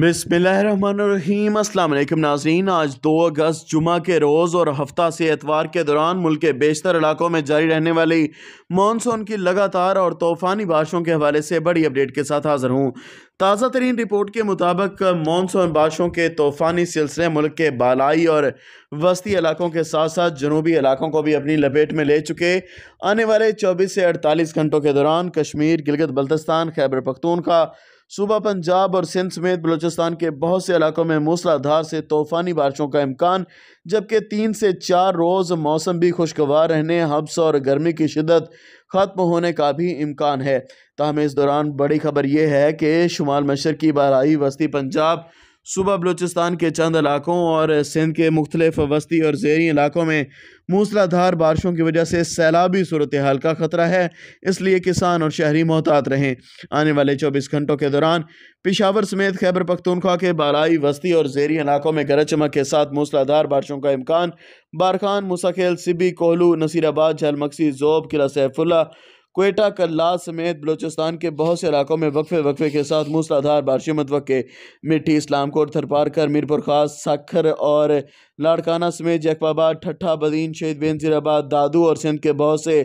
अस्सलाम अल्लाम नाजरीन आज 2 अगस्त जुमा के रोज़ और हफ्ता से एतवार के दौरान मुल्क के बेशतर इलाकों में जारी रहने वाली मानसून की लगातार और तूफ़ानी बारिशों के हवाले से बड़ी अपडेट के साथ हाज़िर हूँ ताज़ा तरीन रिपोर्ट के मुताबिक मानसून बारिशों के तूफ़ानी सिलसिले मुल्क के बालाई और वस्ती इलाकों के साथ साथ जनूबी इलाकों को भी अपनी लपेट में ले चुके आने वाले चौबीस से अड़तालीस घंटों के दौरान कश्मीर गिलगित बल्तिस्तान खैबर पखतूनखा सुबह पंजाब और सिंध समेत बलूचिस्तान के बहुत से इलाकों में मूसलाधार से तूफ़ानी बारिशों का इम्कान जबकि तीन से चार रोज़ मौसम भी खुशगवार रहने हब्स और गर्मी की शिदत ख़त्म होने का भी इम्कान है तहम इस दौरान बड़ी खबर यह है कि शुमाल मशरकी बहराई वस्ती पंजाब सुबह बलूचिस्तान के चंद इलाकों और सिंध के मुख्तलिफ वस्ती और जेरी इलाकों में मूसलाधार बारिशों की वजह से सैलाबी सूरत हाल का ख़तरा है इसलिए किसान और शहरी मोहतात रहें आने वाले चौबीस घंटों के दौरान पिशावर समेत खैबर पख्तूनख्वा के बालाई वस्ती और जेरी इलाकों में गरज चमक के साथ मूसलाधार बारिशों का इम्कान बारखान मुसाखेल सिबी कोहलू नसीराबाद झलमक्सी जोब किला सैफुल्ला कोयटा कल्ला समेत बलोचिस्तान के बहुत से इलाकों में वक्फे वक्फे के साथ मूसलाधार बारिशें मतवक़े मिट्टी इस्लामकोट थरपारकर मीरपुर खास साखर और लाड़काना समेत जैकबाबाद ठट्ठा बदीन शहीद बेनजीराबाद दादू और सिंध के बहुत से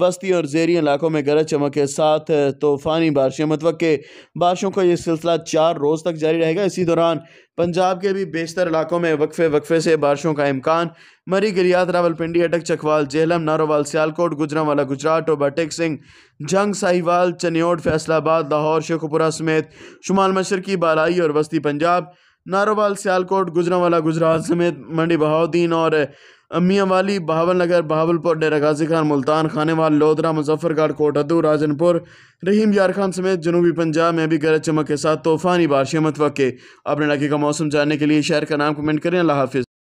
वस्ती और जेरी इलाकों में गरज चमक के साथ तूफ़ानी बारिशें मतवक़ मतलब बारिशों का ये सिलसिला चार रोज़ तक जारी रहेगा इसी दौरान पंजाब के भी बेशतर इलाकों में वक्फे वक्फे से बारिशों का इम्कान मरी गिरियात रावलपिंडी अटक चकवाल जेहलम नारोवाल सियालकोट गुजरावाला गुजरात और बटेक सिंह जंग साहिवाल चनियोट फैसलाबाद लाहौर शेखपुरा समेत शुमाल मशरकी बालाई और वस्ती पंजाब नारोवाल सियालकोट गुजरावाला गुजरात समेत मंडी बहाउद्दीन और मियाँ वाली बहावल नगर बहावलपुर डेरा गाजी खान मुल्तान खानेवाल लोधरा मुजफ्फरगढ़ कोटदू राजनपुर रहीम यार खान समेत जनूबी पंजाब में भी गरज चमक के साथ तूफ़ानी बारिशें मतवक़ अपने इलाके का मौसम जानने के लिए शहर का नाम कमेंट करें अल्लाह हाफिज़